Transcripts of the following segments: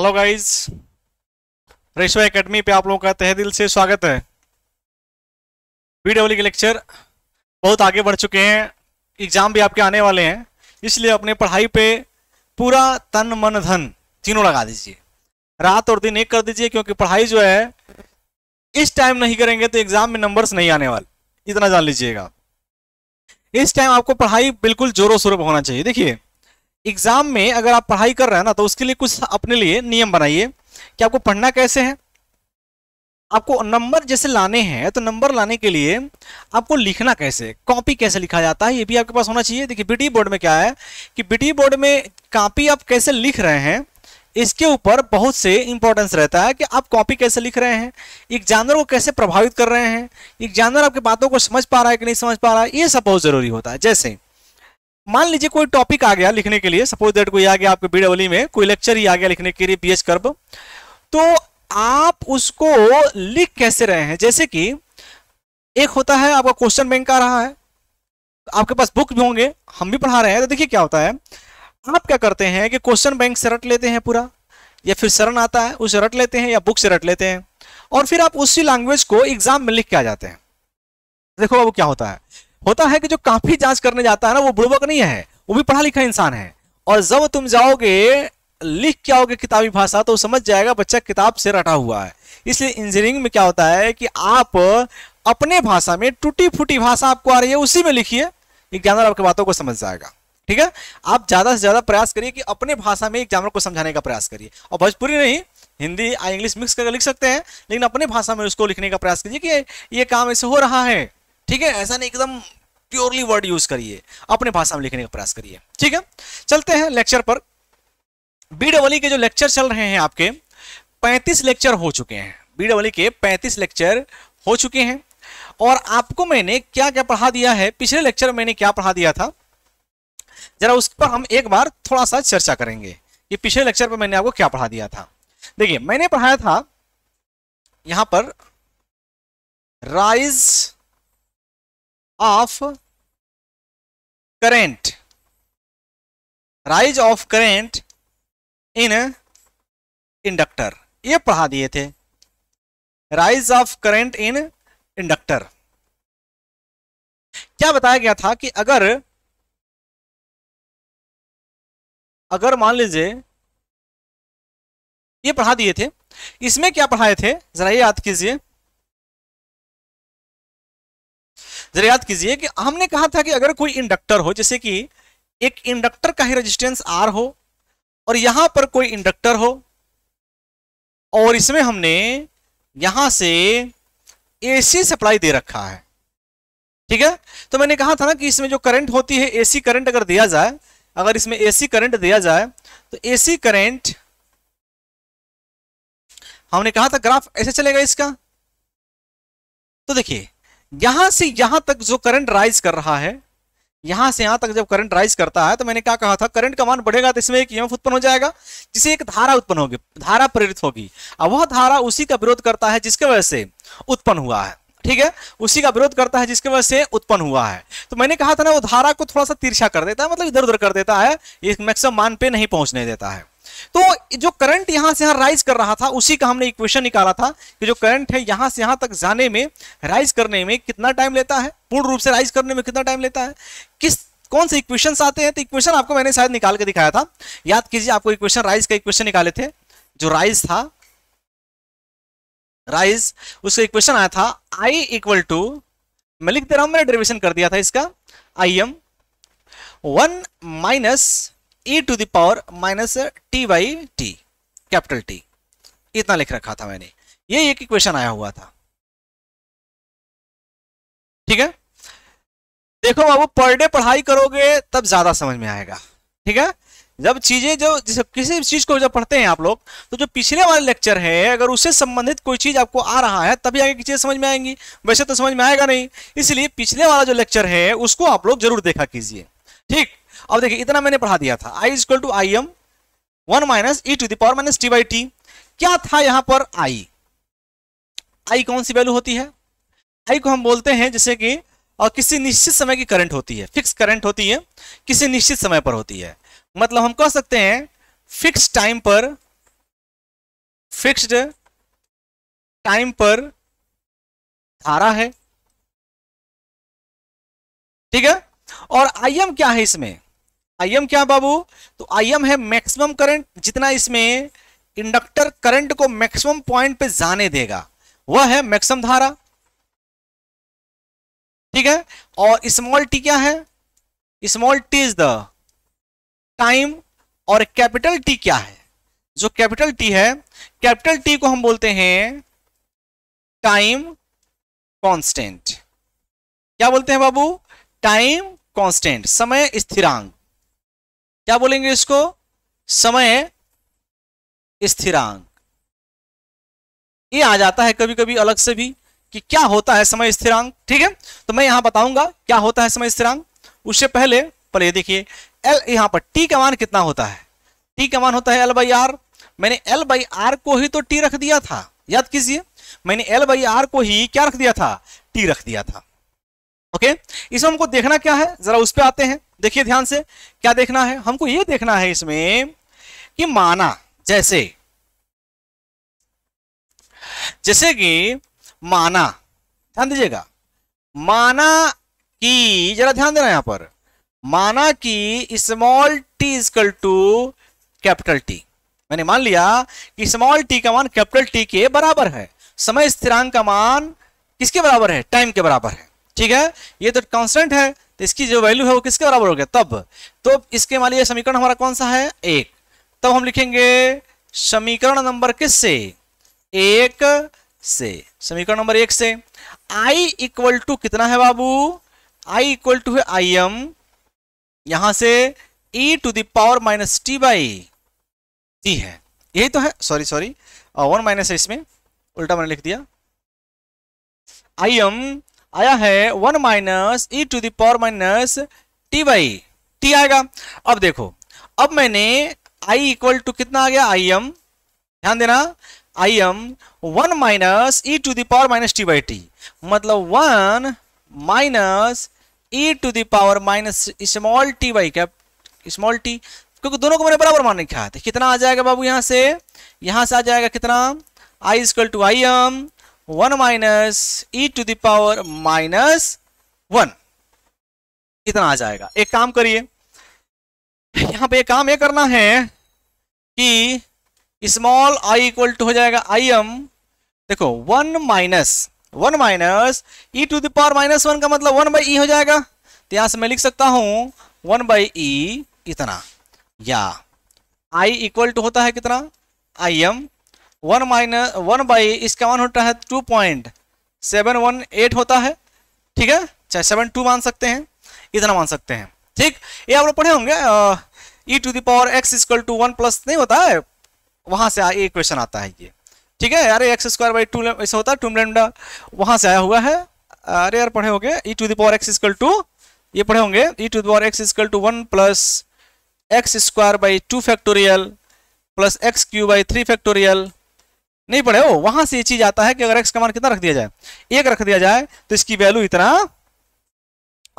Hello guys ratio academy पे आप लोगों का तहे दिल से स्वागत है डब्ल्यू के लेक्चर बहुत आगे बढ़ चुके हैं एग्जाम भी आपके आने वाले हैं इसलिए अपने पढ़ाई पे पूरा तन मन धन तीनों लगा दीजिए रात और दिन एक कर दीजिए क्योंकि पढ़ाई जो है इस टाइम नहीं करेंगे तो एग्जाम में नंबर्स नहीं आने वाले इतना जान लीजिएगा इस टाइम आपको पढ़ाई बिल्कुल जोरों शोरों पर होना चाहिए देखिए एग्जाम में अगर आप पढ़ाई कर रहे हैं ना तो उसके लिए कुछ अपने लिए नियम बनाइए कि आपको पढ़ना कैसे है आपको नंबर जैसे लाने हैं तो नंबर लाने के लिए आपको लिखना कैसे कॉपी कैसे लिखा जाता है ये भी आपके पास होना चाहिए देखिए बीटी e बोर्ड में क्या है कि बीटी e बोर्ड में कॉपी आप कैसे लिख रहे हैं इसके ऊपर बहुत से इंपॉर्टेंस रहता है कि आप कॉपी कैसे लिख रहे हैं जानवर को कैसे प्रभावित कर रहे हैं जानवर आपकी बातों को समझ पा रहा है कि नहीं समझ पा रहा है ये सब बहुत ज़रूरी होता है जैसे मान लीजिए कोई टॉपिक आ गया लिखने के लिए सपोज दैट कोई आ गया आपके बीडब्ल्यू e में कोई लेक्चर ही आ गया लिखने के लिए पीएच कर्व तो आप उसको लिख कैसे रहे हैं जैसे कि एक होता है आपका क्वेश्चन बैंक आ रहा है आपके पास बुक भी होंगे हम भी पढ़ा रहे हैं तो देखिए क्या होता है आप क्या करते हैं कि क्वेश्चन बैंक से रट लेते हैं पूरा या फिर शरण आता है उसे रट लेते हैं या बुक से रट लेते हैं और फिर आप उसी लैंग्वेज को एग्जाम में लिख के आ जाते हैं देखो अब क्या होता है होता है कि जो काफी जांच करने जाता है ना वो बुड़बक नहीं है वो भी पढ़ा लिखा इंसान है और जब तुम जाओगे लिख के आओगे किताबी भाषा तो समझ जाएगा बच्चा किताब से रटा हुआ है इसलिए इंजीनियरिंग में क्या होता है कि आप अपने भाषा में टूटी फूटी भाषा आपको आ रही है उसी में लिखिए जानवर आपकी बातों को समझ जाएगा ठीक है आप ज्यादा से ज्यादा प्रयास करिए कि अपने भाषा में जानवर को समझाने का प्रयास करिए और भोजपुरी नहीं हिंदी या इंग्लिश मिक्स करके लिख सकते हैं लेकिन अपने भाषा में उसको लिखने का प्रयास कीजिए कि ये काम ऐसे हो रहा है ठीक है ऐसा नहीं एकदम प्योरली वर्ड यूज करिए अपने भाषा में लिखने का प्रयास करिए ठीक है चलते हैं लेक्चर पर बी के जो लेक्चर चल रहे हैं आपके 35 लेक्चर हो चुके हैं बी के 35 लेक्चर हो चुके हैं और आपको मैंने क्या क्या पढ़ा दिया है पिछले लेक्चर में मैंने क्या पढ़ा दिया था जरा उस पर हम एक बार थोड़ा सा चर्चा करेंगे कि पिछले लेक्चर पर मैंने आपको क्या पढ़ा दिया था देखिए मैंने पढ़ाया था यहां पर rise of current rise of current in inductor ये पढ़ा दिए थे rise of current in inductor क्या बताया गया था कि अगर अगर मान लीजिए ये पढ़ा दिए थे इसमें क्या पढ़ाए थे जरा ये याद कीजिए जरा याद कीजिए कि हमने कहा था कि अगर कोई इंडक्टर हो जैसे कि एक इंडक्टर का ही रेजिस्टेंस आर हो और यहां पर कोई इंडक्टर हो और इसमें हमने यहां से एसी सप्लाई दे रखा है ठीक है तो मैंने कहा था ना कि इसमें जो करंट होती है एसी करंट अगर दिया जाए अगर इसमें एसी करंट दिया जाए तो एसी करंट हमने कहा था ग्राफ ऐसे चलेगा इसका तो देखिए यहां से यहां तक जो करंट राइज कर रहा है यहां से यहां तक जब करंट राइज करता है तो मैंने क्या कहा था करंट का मान बढ़ेगा तो इसमें एक यम उत्पन्न हो जाएगा जिसे एक धारा उत्पन्न होगी धारा प्रेरित होगी अब वह धारा उसी का विरोध करता है जिसके वजह से उत्पन्न हुआ है ठीक है उसी का विरोध करता है जिसके वजह से उत्पन्न हुआ है तो मैंने कहा था ना वो धारा को थोड़ा सा तिरछा कर देता है मतलब इधर उधर कर देता है ये मैक्सिमम मान पे नहीं पहुंचने देता है तो जो करंट यहां से यहां राइज कर रहा था उसी का हमने इक्वेशन निकाला था कि जो करंट है यहां से यहां तक जाने में राइज करने में कितना टाइम लेता है पूर्ण रूप से राइज करने में कितना टाइम लेता है किस कौन से इक्वेशन आते हैं तो इक्वेशन आपको मैंने शायद निकाल के दिखाया था याद कीजिए आपको इक्वेशन राइज का इक्वेशन निकाले थे जो राइज था राइज उसका इक्वेशन आया था आई इक्वल टू मैं लिख दे रहा हूं मैंने डेरिवेशन कर दिया था इसका I M one minus e to power minus T by T capital T इतना लिख रखा था मैंने ये एक इक्वेशन आया हुआ था ठीक है देखो बाबू पर डे पढ़ाई करोगे तब ज्यादा समझ में आएगा ठीक है जब चीजें जो जैसे किसी भी चीज को जब पढ़ते हैं आप लोग तो जो पिछले वाले लेक्चर है अगर उससे संबंधित कोई चीज आपको आ रहा है तभी आगे की चीजें समझ में आएंगी वैसे तो समझ में आएगा नहीं इसलिए पिछले वाला जो लेक्चर है उसको आप लोग जरूर देखा कीजिए ठीक अब देखिए इतना मैंने पढ़ा दिया था I is equal to I M one minus E to the power minus T by T क्या था यहां पर आई आई कौन सी वैल्यू होती है आई को हम बोलते हैं जैसे कि और किसी निश्चित समय की करंट होती है फिक्स करंट होती है किसी निश्चित समय पर होती है मतलब हम कह सकते हैं फिक्स टाइम पर फिक्स्ड टाइम पर धारा है ठीक है और आई क्या है इसमें आई एम क्या बाबू तो आई एम है मैक्सिमम करंट जितना इसमें इंडक्टर करंट को मैक्सिमम पॉइंट पे जाने देगा वह है मैक्सिमम धारा ठीक है और स्मॉल टी क्या है small T is the time और कैपिटल टी क्या है जो कैपिटल टी है कैपिटल टी को हम बोलते हैं टाइम कांस्टेंट क्या बोलते हैं बाबू टाइम कांस्टेंट समय स्थिरांक क्या बोलेंगे इसको समय स्थिरांक ये आ जाता है कभी कभी अलग से भी कि क्या होता है समय स्थिरांक ठीक है तो मैं यहां बताऊंगा क्या होता है समय स्थिरांक उससे पहले पर ये देखिए एल यहां पर टी का मान कितना होता है टी का मान होता है एल बाई आर मैंने एल बाई आर को ही तो टी रख दिया था याद कीजिए मैंने एल बाई आर को ही क्या रख दिया था टी रख दिया था ओके इसमें हमको देखना क्या है जरा उस पर आते हैं देखिए ध्यान से क्या देखना है हमको ये देखना है इसमें कि माना जैसे जैसे कि माना ध्यान दीजिएगा माना कि जरा ध्यान देना यहां पर माना कि small T is equal to capital T मैंने मान लिया कि स्मॉल टी का मान कैपिटल टी के बराबर है समय स्थिरांक का मान किसके बराबर है टाइम के बराबर है ठीक है ये तो कॉन्स्टेंट है तो इसकी जो वैल्यू है वो किसके बराबर हो गया तब तो इसके मान लीजिए समीकरण हमारा कौन सा है एक तब हम लिखेंगे समीकरण नंबर किस से एक से समीकरण नंबर एक से आई इक्वल टू कितना है बाबू आई इक्वल टू है आई एम यहां से E to the power minus T by T है यही तो है सॉरी सॉरी वन माइनस है इसमें उल्टा मैंने लिख दिया आई एम आया है one minus E to the power minus T by T आएगा अब देखो अब मैंने आई इक्वल टू कितना आ गया आई एम ध्यान देना I M one minus E to the power minus T by T मतलब one minus E to the power minus small T by cap small T क्योंकि दोनों को मैंने बराबर मान रखा है तो कितना आ जाएगा बाबू यहां से यहां से आ जाएगा कितना I is equal to I M one minus E to the power minus one इतना आ जाएगा एक काम करिए यहां पे एक काम ये करना है कि स्मॉल आई इक्वल टू हो जाएगा आई एम देखो one minus one minus E to the power minus one का मतलब वन बाई ई हो जाएगा तो यहां से मैं लिख सकता हूं वन बाई ई इतना या आई इक्वल टू होता है कितना I M one minus one by इसका वन होता है two point seven one eight होता है ठीक है चाहे सेवन टू मान सकते हैं इतना मान सकते हैं ठीक ये आप लोग पढ़े होंगे E to the power X equal to one plus नहीं होता है वहाँ से ये क्वेश्चन आता है ये ठीक है यार एक्स स्क्वायर बाई टू ऐसा होता है टू लेमडा वहाँ से आया हुआ है अरे यार पढ़े होंगे E to the power X equal to ये पढ़े होंगे E to the power X equal to one plus X square by two factorial plus X cube by three factorial नहीं पढ़े हो वहां से ये चीज आता है कि अगर एक्स का मान कितना रख दिया जाए एक रख दिया जाए तो इसकी वैल्यू इतना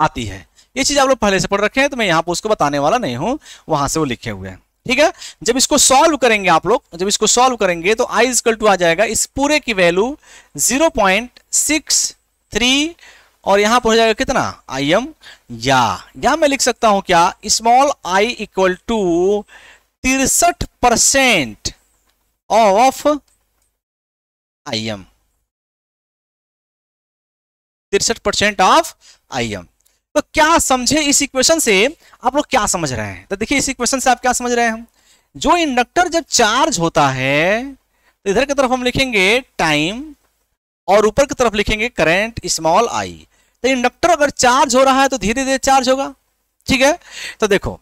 आती है ये चीज आप लोग पहले से पढ़ रखे हैं तो मैं यहाँ पर उसको बताने वाला नहीं हूँ वहां से वो लिखे हुए हैं ठीक है जब इसको सॉल्व करेंगे आप लोग जब इसको सॉल्व करेंगे तो आई इजकल टू आ जाएगा इस पूरे की value zero point six three और यहां पर हो जाएगा कितना आई एम या या मैं लिख सकता हूं क्या स्मॉल आई इक्वल टू तिरसठ परसेंट ऑफ आई एम तिरसठ परसेंट ऑफ आई एम तो क्या समझे इस इक्वेशन से आप लोग क्या समझ रहे हैं तो देखिए इस इक्वेशन से आप क्या समझ रहे हैं हम जो इंडक्टर जब चार्ज होता है तो इधर की तरफ हम लिखेंगे टाइम और ऊपर की तरफ लिखेंगे करंट स्मॉल आई तो इंडक्टर अगर चार्ज हो रहा है तो धीरे धीरे चार्ज होगा ठीक है तो देखो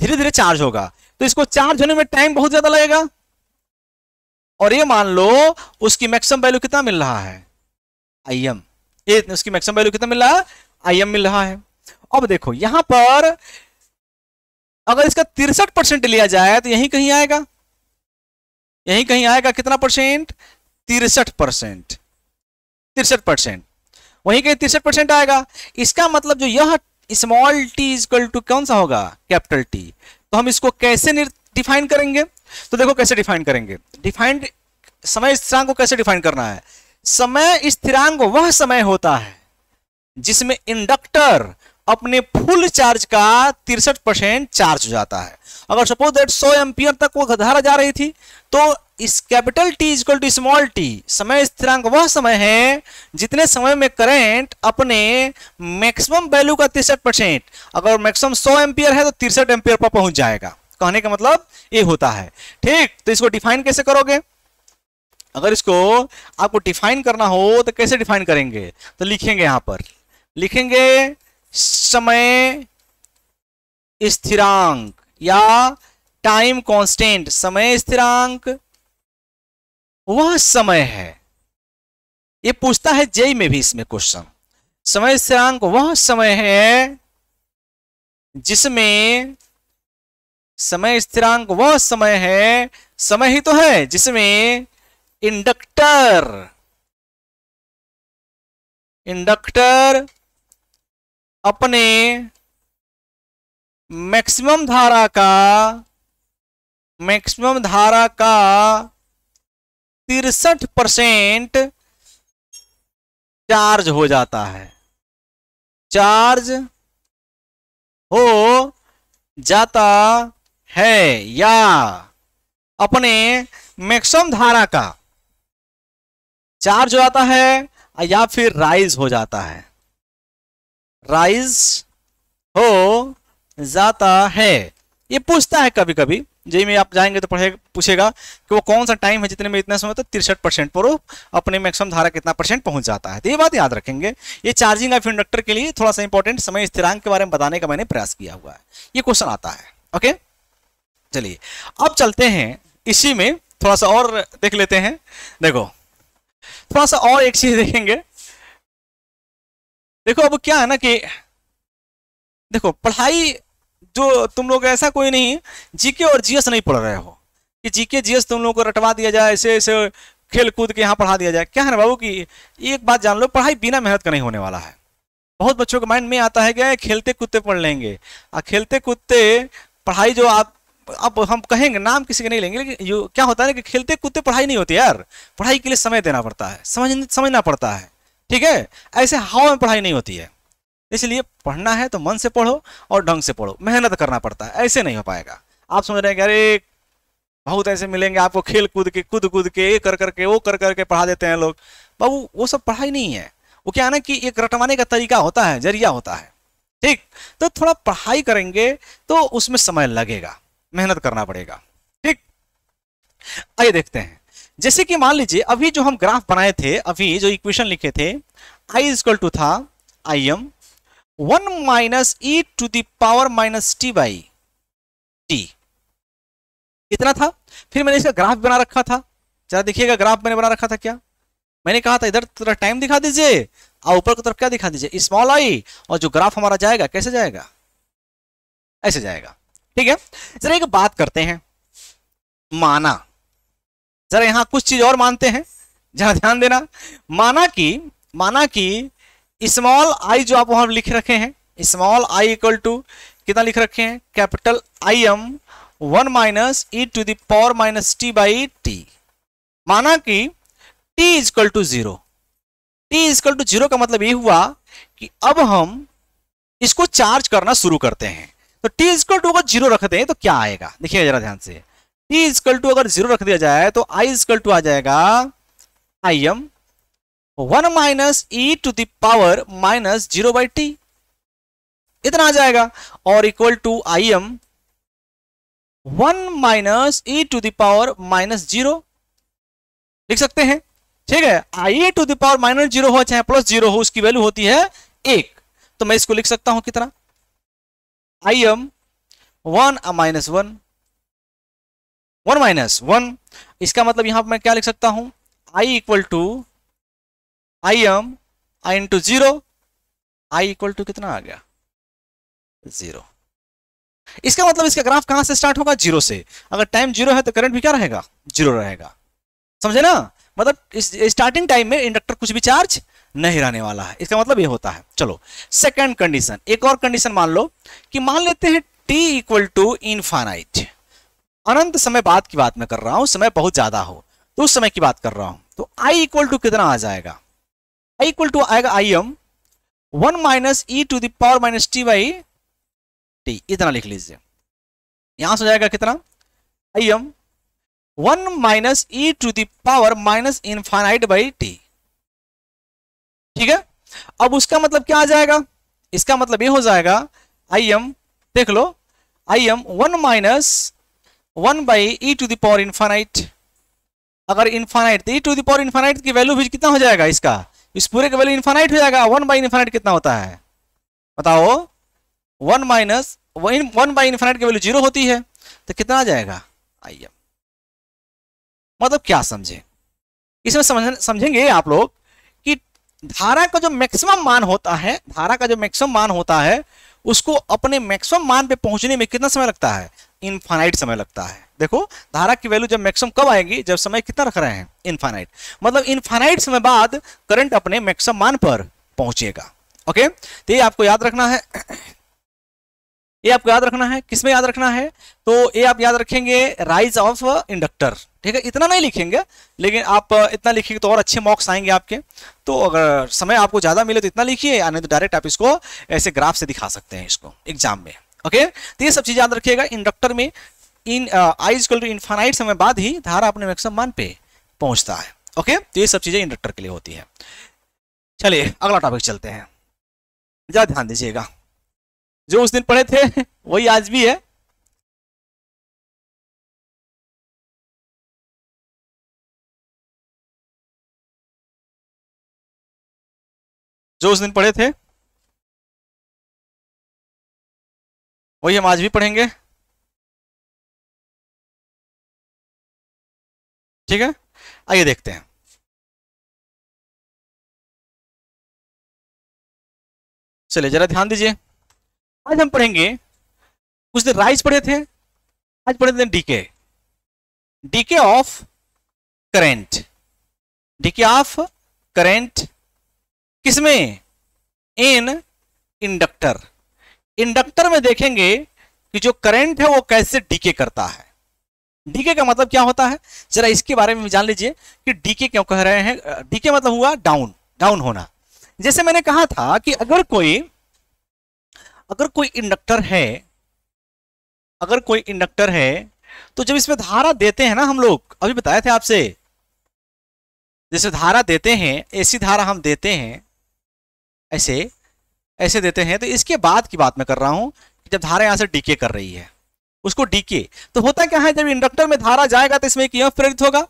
धीरे धीरे चार्ज होगा तो इसको चार्ज होने में टाइम बहुत ज्यादा लगेगा और ये मान लो उसकी मैक्सिमम वैल्यू कितना मिल रहा है आई एम ये उसकी मैक्सिमम वैल्यू कितना मिल रहा है आई एम मिल रहा है अब देखो यहां पर अगर इसका तिरसठ परसेंट लिया जाए तो यही कहीं आएगा यही कहीं आएगा कितना परसेंट तिरसठ परसेंट तिरसठ परसेंट वहीं कहीं तिरसठ परसेंट आएगा इसका मतलब जो यह स्मॉल टी इजक्वल टू कौन सा होगा कैपिटल टी तो हम इसको कैसे डिफाइन करेंगे तो देखो कैसे डिफाइन करेंगे डिफाइंड समय स्थिरांक को कैसे डिफाइन करना है समय स्थिरांक वह समय होता है जिसमें इंडक्टर अपने फुल चार्ज का तिरसठ परसेंट चार्ज हो जाता है अगर सपोज दैट 100 एम्पियर तक वो धारा जा रही थी तो इस capital T is equal to small T समय स्थिरांक वह समय है जितने समय में करंट अपने मैक्सिमम वैल्यू का तिरसठ परसेंट अगर मैक्सिमम 100 एम्पियर है तो तिरसठ एम्पियर पर पहुंच जाएगा कहने का मतलब ये होता है ठीक तो इसको डिफाइन कैसे करोगे अगर इसको आपको डिफाइन करना हो तो कैसे डिफाइन करेंगे तो लिखेंगे यहां पर लिखेंगे समय स्थिरांक या टाइम कांस्टेंट समय स्थिरांक वह समय है ये पूछता है जेई में भी इसमें क्वेश्चन समय स्थिरांक वह समय है जिसमें समय स्थिरांक वह समय है समय ही तो है जिसमें इंडक्टर इंडक्टर अपने मैक्सिमम धारा का मैक्सिमम धारा का तिरसठ परसेंट चार्ज हो जाता है चार्ज हो जाता है या अपने मैक्सिमम धारा का चार्ज हो जाता है या फिर राइज हो जाता है राइज हो जाता है ये पूछता है कभी कभी जी में आप जाएंगे तो पढ़े पूछेगा कि वो कौन सा टाइम है जितने में इतना समय तो तिरसठ परसेंट पर अपने मैक्सिमम धारा कितना परसेंट पहुंच जाता है तो ये बात याद रखेंगे ये चार्जिंग ऑफ इंडक्टर के लिए थोड़ा सा इंपॉर्टेंट समय स्थिरांक के बारे में बताने का मैंने प्रयास किया हुआ है ये क्वेश्चन आता है ओके चलिए अब चलते हैं इसी में थोड़ा सा और देख लेते हैं देखो थोड़ा सा और एक चीज देखेंगे देखो अब क्या है ना कि देखो पढ़ाई जो तुम लोग ऐसा कोई नहीं जीके और जीएस नहीं पढ़ रहे हो कि जीके जीएस तुम लोगों को रटवा दिया जाए ऐसे ऐसे खेल कूद के यहाँ पढ़ा दिया जाए क्या है ना बाबू की एक बात जान लो पढ़ाई बिना मेहनत का नहीं होने वाला है बहुत बच्चों के माइंड में आता है कि खेलते कूदते पढ़ लेंगे और खेलते कूदते पढ़ाई जो आप अब हम कहेंगे नाम किसी के नहीं लेंगे लेकिन यू क्या होता है कि खेलते कूदते पढ़ाई नहीं होती यार पढ़ाई के लिए समय देना पड़ता है समझ समझना पड़ता है ठीक है ऐसे हवा में पढ़ाई नहीं होती है इसलिए पढ़ना है तो मन से पढ़ो और ढंग से पढ़ो मेहनत करना पड़ता है ऐसे नहीं हो पाएगा आप समझ रहे हैं कि अरे बहुत ऐसे मिलेंगे आपको खेल कूद के कूद कूद के ये कर करके वो कर करके पढ़ा देते हैं लोग बाबू वो सब पढ़ाई नहीं है वो क्या है ना कि एक रटवाने का तरीका होता है जरिया होता है ठीक तो थोड़ा पढ़ाई करेंगे तो उसमें समय लगेगा मेहनत करना पड़ेगा ठीक आइए देखते हैं जैसे कि मान लीजिए अभी जो हम ग्राफ बनाए थे अभी जो इक्वेशन लिखे थे आई इजक्वल टू था I M one minus E to the power minus T by T कितना था फिर मैंने इसका ग्राफ बना रखा था जरा देखिएगा ग्राफ मैंने बना रखा था क्या मैंने कहा था इधर थोड़ा टाइम दिखा दीजिए और ऊपर की तरफ क्या दिखा दीजिए स्मॉल आई और जो ग्राफ हमारा जाएगा कैसे जाएगा ऐसे जाएगा ठीक है जरा एक बात करते हैं माना जरा यहां कुछ चीज और मानते हैं जरा ध्यान देना माना कि माना कि स्मॉल आई जो आप वहां लिख रखे हैं स्मॉल आई इक्वल टू कितना लिख रखे हैं capital I M one minus E to the power minus T by T माना कि T is equal to zero T is equal to zero का मतलब ये हुआ कि अब हम इसको चार्ज करना शुरू करते हैं तो टी इजकल टू अगर जीरो रख दें तो क्या आएगा देखिए जरा ध्यान से टी इजकल टू अगर जीरो रख दिया जाए तो आई इजकल टू आ जाएगा I M one minus E to the power minus zero by T इतना आ जाएगा और equal to I M one minus E to the power minus zero लिख सकते हैं ठीक है I A to the power minus zero हो चाहे प्लस जीरो हो उसकी वैल्यू होती है एक तो मैं इसको लिख सकता हूं कितना M one minus one one minus one इसका मतलब यहां पर मैं क्या लिख सकता हूं I equal to I M I to zero I equal to कितना आ गया जीरो इसका मतलब इसका ग्राफ कहां से स्टार्ट होगा जीरो से अगर टाइम जीरो है तो करंट भी क्या रहेगा जीरो रहेगा समझे ना मतलब स्टार्टिंग टाइम में इंडक्टर कुछ भी चार्ज नहीं रहने वाला है इसका मतलब ये होता है चलो सेकेंड कंडीशन एक और कंडीशन मान लो कि मान लेते हैं टी इक्वल टू इनफाइनाइट अनंत समय बाद की बात मैं कर रहा हूं समय बहुत ज्यादा हो तो उस समय की बात कर रहा हूं तो आई इक्वल टू कितना आ जाएगा आई इक्वल टू आएगा I M one minus E to the power minus T by T इतना लिख लीजिए यहां से हो जाएगा कितना I M one minus E to the power minus infinite by T ठीक है अब उसका मतलब क्या आ जाएगा इसका मतलब ये हो जाएगा आई एम देख लो I M one minus one by E to the power infinite अगर इन्फानाइट तो ई टू दावर इन्फानाइट की वैल्यू भी कितना हो जाएगा इसका इस पूरे का वैल्यू इन्फानाइट हो जाएगा वन बाई इन्फानाइट कितना होता है बताओ one minus one by infinite की वैल्यू जीरो होती है तो कितना आ जाएगा आई एम मतलब क्या समझे इसमें समझेंगे आप लोग धारा का जो मैक्सिमम मान होता है धारा का जो मैक्सिमम मान होता है उसको अपने मैक्सिमम मान पे पहुंचने में कितना समय लगता है इनफाइनाइट समय लगता है देखो धारा की वैल्यू जब मैक्सिमम कब आएगी जब समय कितना रख रहे हैं इनफाइनाइट मतलब इनफाइनाइट समय बाद करंट अपने मैक्सिमम मान पर पहुंचेगा ओके तो ये आपको याद रखना है ये आपको याद रखना है किसमें याद रखना है तो ये आप याद रखेंगे राइज ऑफ इंडक्टर ठीक है इतना नहीं लिखेंगे लेकिन आप इतना लिखेंगे तो और अच्छे मार्क्स आएंगे आपके तो अगर समय आपको ज़्यादा मिले तो इतना लिखिए या नहीं तो डायरेक्ट आप इसको ऐसे ग्राफ से दिखा सकते हैं इसको एग्जाम में ओके तो ये सब चीज़ याद रखिएगा इंडक्टर में इन आईज टू इन्फानाइट समय बाद ही धारा अपने मैक्सिमम मान पे पहुंचता है ओके तो ये सब चीज़ें इंडक्टर के लिए होती है चलिए अगला टॉपिक चलते हैं ज़्यादा ध्यान दीजिएगा जो उस दिन पढ़े थे वही आज भी है जो उस दिन पढ़े थे वही हम आज भी पढ़ेंगे ठीक है आइए देखते हैं चलिए जरा ध्यान दीजिए आज हम पढ़ेंगे कुछ दिन राइज पढ़े थे आज पढ़े थे decay decay of current decay of current किसमें इन इंडक्टर इंडक्टर में देखेंगे कि जो करंट है वो कैसे डीके करता है डीके का मतलब क्या होता है जरा इसके बारे में जान लीजिए कि डीके क्यों कह रहे हैं डीके मतलब हुआ डाउन डाउन होना जैसे मैंने कहा था कि अगर कोई अगर कोई इंडक्टर है अगर कोई इंडक्टर है तो जब इसमें धारा देते हैं ना हम लोग अभी बताए थे आपसे जैसे धारा देते हैं ऐसी धारा हम देते हैं ऐसे ऐसे देते हैं तो इसके बाद की बात मैं कर रहा कि जब धारा यहां से डीके कर रही है उसको डीके तो होता क्या है जब इंडक्टर में धारा जाएगा तो इसमें एक ईएमएफ प्रेरित होगा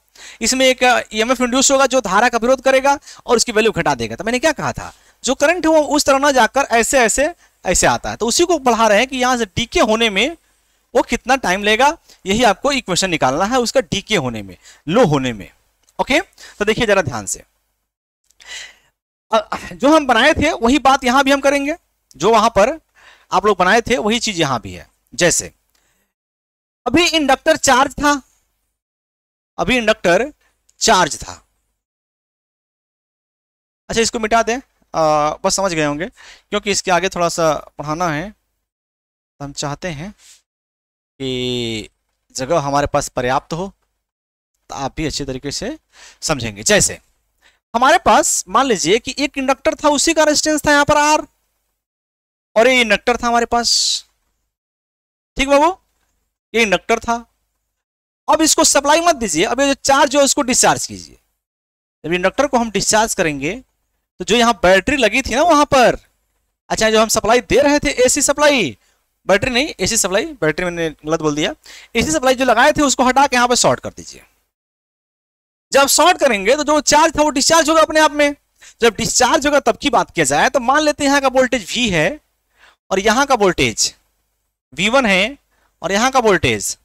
इसमें एक ईएमएफ इंड्यूस होगा जो धारा का विरोध करेगा और उसकी वैल्यू घटा देगा तो मैंने क्या कहा था जो करंट है वो उस तरह ना जाकर ऐसे ऐसे ऐसे आता है तो उसी को पढ़ा रहे हैं कि यहां से डीके होने में वो कितना टाइम लेगा यही आपको इक्वेशन निकालना है उसका डीके होने में लो होने में ओके तो देखिए जरा ध्यान से जो हम बनाए थे वही बात यहां भी हम करेंगे जो वहां पर आप लोग बनाए थे वही चीज यहां भी है जैसे अभी इंडक्टर चार्ज था अभी इंडक्टर चार्ज था अच्छा इसको मिटा दें आ, बस समझ गए होंगे क्योंकि इसके आगे थोड़ा सा पढ़ाना है तो हम चाहते हैं कि जगह हमारे पास पर्याप्त हो तो आप भी अच्छे तरीके से समझेंगे जैसे हमारे पास मान लीजिए कि एक इंडक्टर था उसी का रेजिस्टेंस था यहाँ पर आर और ये इंडक्टर था हमारे पास ठीक बाबू ये इंडक्टर था अब इसको सप्लाई मत दीजिए अब ये जो चार्ज है उसको डिस्चार्ज कीजिए जब इंडक्टर को हम डिस्चार्ज करेंगे तो जो यहाँ बैटरी लगी थी ना वहां पर अच्छा जो हम सप्लाई दे रहे थे एसी सप्लाई बैटरी नहीं एसी सप्लाई बैटरी मैंने गलत बोल दिया एसी सप्लाई जो लगाए थे उसको हटा के यहाँ पर शॉर्ट कर दीजिए जब शॉर्ट करेंगे तो जो चार्ज था वो डिस्चार्ज होगा अपने आप में जब डिस्चार्ज होगा तब की बात किया जाए तो मान लेते हैं यहाँ का वोल्टेज वी है और यहाँ का वोल्टेज वी है और यहाँ का वोल्टेज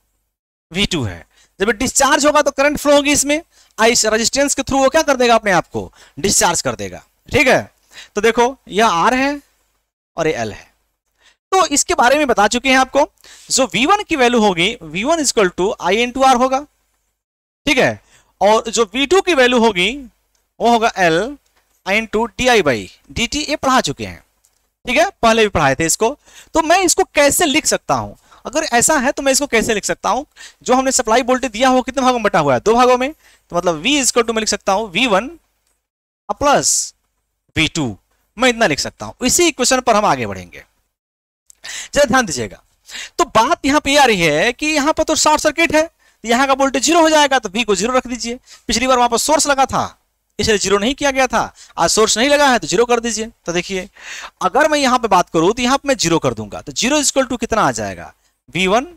वी है जब डिस्चार्ज होगा तो करंट फ्लो होगी इसमें आइस रेजिस्टेंस के थ्रू वो क्या कर देगा अपने आप को डिस्चार्ज कर देगा ठीक है तो देखो यह आर है और ये एल है तो इसके बारे में बता चुके हैं आपको जो V1 की वैल्यू होगी V1 one is equal to I into R होगा ठीक है और जो V2 की वैल्यू होगी वो होगा L into D I by D T ये पढ़ा चुके हैं ठीक है पहले भी पढ़ाए थे इसको तो मैं इसको कैसे लिख सकता हूं अगर ऐसा है तो मैं इसको कैसे लिख सकता हूं जो हमने सप्लाई वोल्टेज दिया हो कितने भागों में बटा हुआ है दो भागों में तो मतलब V इज टू मैं लिख सकता हूं V one plus V two मैं इतना लिख सकता हूं इसी इक्वेशन पर हम आगे बढ़ेंगे जरा ध्यान दीजिएगा तो बात यहां पे आ रही है कि यहां पर तो शॉर्ट सर्किट है तो यहाँ का वोल्टेज जीरो हो जाएगा तो वी को जीरो रख दीजिए पिछली बार वहां पर सोर्स लगा था इसलिए जीरो नहीं किया गया था आज सोर्स नहीं लगा है तो जीरो कर दीजिए तो देखिए अगर मैं यहाँ पे बात करूँ तो यहाँ पर मैं जीरो कर दूंगा तो जीरो इजकल टू कितना आ जाएगा वी वन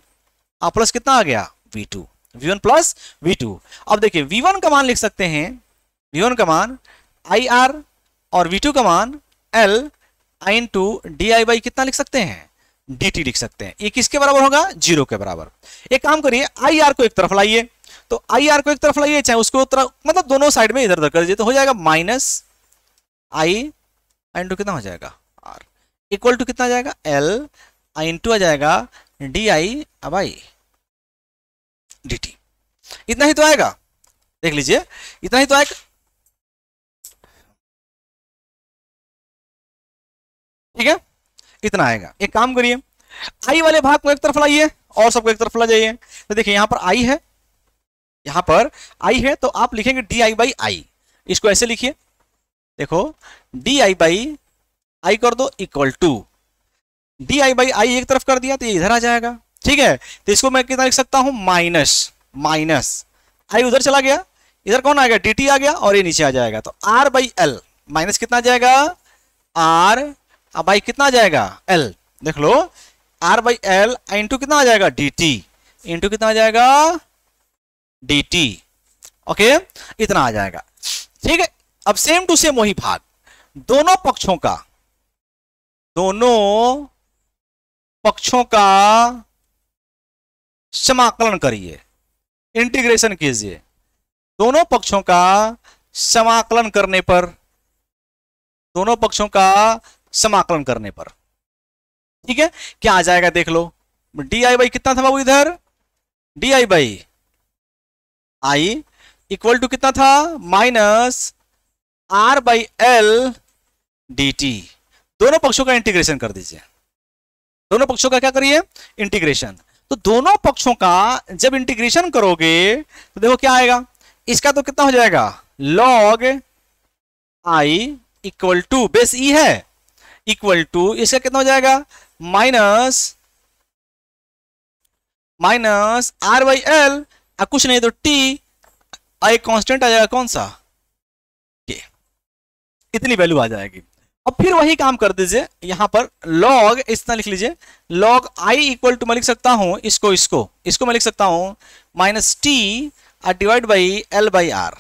प्लस कितना आ गया V two V one plus V two अब देखिए वी वन का मान लिख सकते हैं वी वन का मान आई आर और वी टू का मान L I into D I by कितना लिख सकते हैं dt लिख सकते हैं ये किसके बराबर होगा जीरो के बराबर एक काम करिए आई आर को एक तरफ लाइए तो आई आर को एक तरफ लाइए चाहे उसको तरफ मतलब दोनों साइड में इधर उधर कर दीजिए तो हो जाएगा माइनस आई इंटू कितना हो जाएगा आर इक्वल टू कितना जाएगा एल आई इंटू आ जाएगा डी आई अब आई डी टी इतना ही तो आएगा देख लीजिए इतना ही तो आएगा ठीक है कितना आएगा एक काम करिए आई वाले भाग को एक तरफ लाइए और सबको एक तरफ ला जाइए तो देखिए यहां पर आई है यहां पर आई है तो आप लिखेंगे डी आई बाई आई इसको ऐसे लिखिए देखो डी आई बाई आई कर दो equal to D I by I एक तरफ कर दिया तो इधर आ जाएगा ठीक है तो इसको मैं कितना लिख सकता हूं माइनस माइनस आई उधर चला गया इधर कौन आ गया डी टी आ गया और ये नीचे आ जाएगा तो आर बाई एल माइनस कितना जाएगा आर अब बाई कितना जाएगा एल देख लो आर बाई एल इंटू कितना आ जाएगा डी टी इंटू कितना आ जाएगा डी टी ओके इतना आ जाएगा ठीक है अब सेम टू सेम वही भाग दोनों पक्षों का दोनों पक्षों का समाकलन करिए इंटीग्रेशन कीजिए दोनों पक्षों का समाकलन करने पर दोनों पक्षों का समाकलन करने पर ठीक है क्या आ जाएगा देख लो डी आई बाई कितना था बाबू इधर D I by I equal to कितना था minus R by L D T दोनों पक्षों का इंटीग्रेशन कर दीजिए दोनों पक्षों का क्या करिए इंटीग्रेशन तो दोनों पक्षों का जब इंटीग्रेशन करोगे तो देखो क्या आएगा इसका तो कितना हो जाएगा log I equal to base E है इक्वल टू इसका कितना हो जाएगा minus minus R by L और कुछ नहीं तो टी आई कांस्टेंट आ जाएगा कौन सा के इतनी वैल्यू आ जाएगी अब फिर वही काम कर दीजिए यहां पर लॉग इस तरह लिख लीजिए लॉग आई इक्वल टू मैं लिख सकता हूं इसको इसको इसको मैं लिख सकता हूं minus T divide by L by R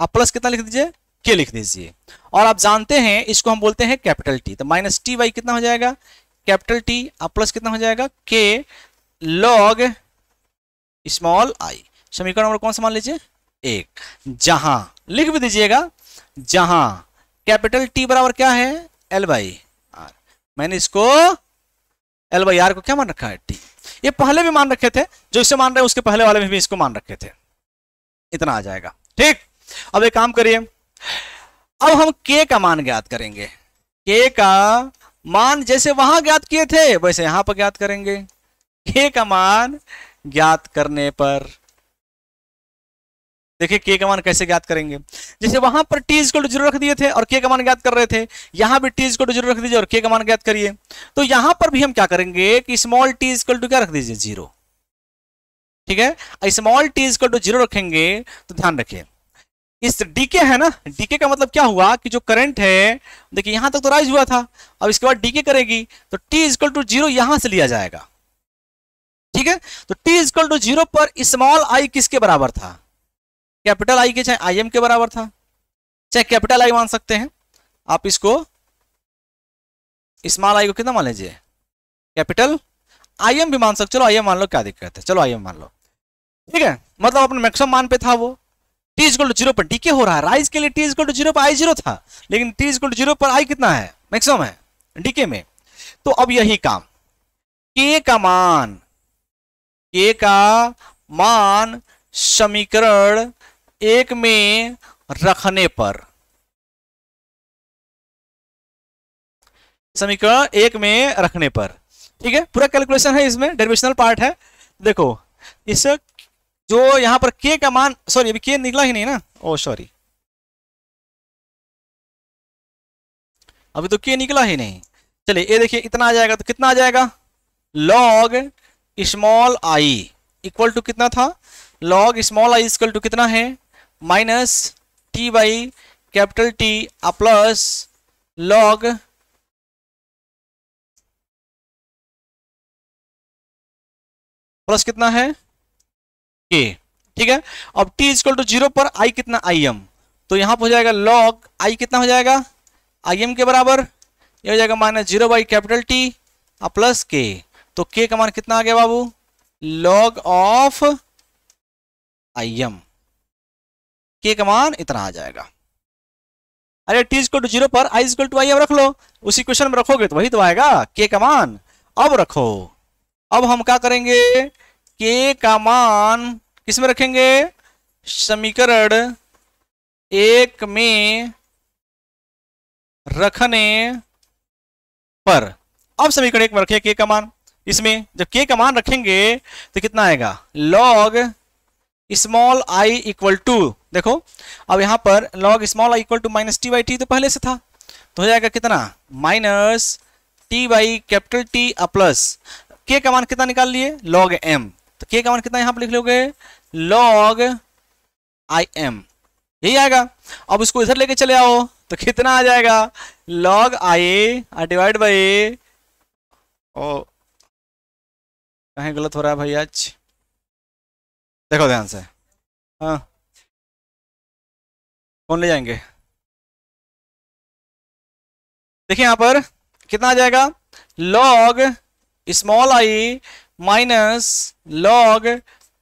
आप प्लस कितना लिख दीजिए के लिख दीजिए और आप जानते हैं इसको हम बोलते हैं कैपिटल टी तो माइनस टी वाई कितना हो जाएगा कैपिटल टी और प्लस कितना हो जाएगा के लॉग स्मॉल आई समीकरण नंबर कौन सा मान लीजिए एक जहां लिख भी दीजिएगा जहां कैपिटल टी बराबर क्या है एल बाई आर मैंने इसको एल बाई आर को क्या मान रखा है टी ये पहले भी मान रखे थे जो इसे मान रहे हैं उसके पहले वाले में भी इसको मान रखे थे इतना आ जाएगा ठीक अब एक काम करिए अब हम के का मान ज्ञात करेंगे के का मान जैसे वहां ज्ञात किए थे वैसे यहां पर ज्ञात करेंगे के का मान ज्ञात करने पर देखिए के का मान कैसे ज्ञात करेंगे जैसे वहां पर टी इज टू जीरो रख दिए थे और के का मान ज्ञात कर रहे थे यहां भी टी इज टू जीरो रख दीजिए और के का मान ज्ञात करिए तो यहां पर भी हम क्या करेंगे कि स्मॉल टी इज टू क्या रख दीजिए जीरो ठीक है small T is to zero रखेंगे तो ध्यान रखिए इस डीके है ना डीके का मतलब क्या हुआ कि जो करंट है देखिए यहां तक तो राइज हुआ था अब इसके बाद डीके करेगी तो टी इजकल टू जीरो यहां से लिया जाएगा ठीक है तो टी इजकल टू जीरो पर स्मॉल आई किसके बराबर था कैपिटल आई के चाहे आई एम के बराबर था चाहे कैपिटल आई मान सकते हैं आप इसको स्मॉल आई को कितना मान लीजिए कैपिटल आई एम भी मान सकते चलो आई एम मान लो क्या दिक्कत है चलो आई एम मान लो ठीक है मतलब अपने मैक्सिमम मान पे था वो टी इजकल टू जीरो पर डीके हो रहा है राइज के लिए टी इजकल टू जीरो पर आई जीरो था लेकिन टी इजकल टू जीरो पर आई कितना है मैक्सिमम है डीके में तो अब यही काम के का मान के का मान समीकरण एक में रखने पर समीकरण एक में रखने पर ठीक है पूरा कैलकुलेशन है इसमें डेरिवेशनल पार्ट है देखो इस जो यहाँ पर के का मान सॉरी अभी के निकला ही नहीं ना ओ oh, सॉरी अभी तो के निकला ही नहीं चलिए ये देखिए इतना आ जाएगा तो कितना आ जाएगा log small I equal to कितना था log small I equal to कितना है minus T by capital T आ प्लस लॉग प्लस कितना है के ठीक है अब टी इज टू जीरो पर आई कितना आई एम तो यहां पर हो जाएगा लॉग आई कितना हो जाएगा आई एम के बराबर ये हो जाएगा minus zero by capital T और प्लस के तो के का मान कितना आ गया बाबू log of I M K का मान इतना आ जाएगा अरे टी इजक्वल टू जीरो पर I is equal to I M रख लो उसी क्वेश्चन में रखोगे तो वही तो आएगा के का मान अब रखो अब हम क्या करेंगे के का मान किसमें रखेंगे समीकरण एक में रखने पर अब समीकरण एक में रखिए के का मान इसमें जब के का मान रखेंगे तो कितना आएगा log small I equal to देखो अब यहां पर log small I equal to minus T by T तो पहले से था तो हो जाएगा कितना minus T by capital T plus K का मान कितना निकाल लिए लॉग एम तो के का मान कितना यहाँ पर लिख लोगे लॉग आई एम यही आएगा अब इसको इधर लेके चले आओ तो कितना आ जाएगा log I divide by O कहीं गलत हो रहा है भाई आज देखो ध्यान से हाँ कौन ले जाएंगे देखिए यहां पर कितना आ जाएगा log small I minus log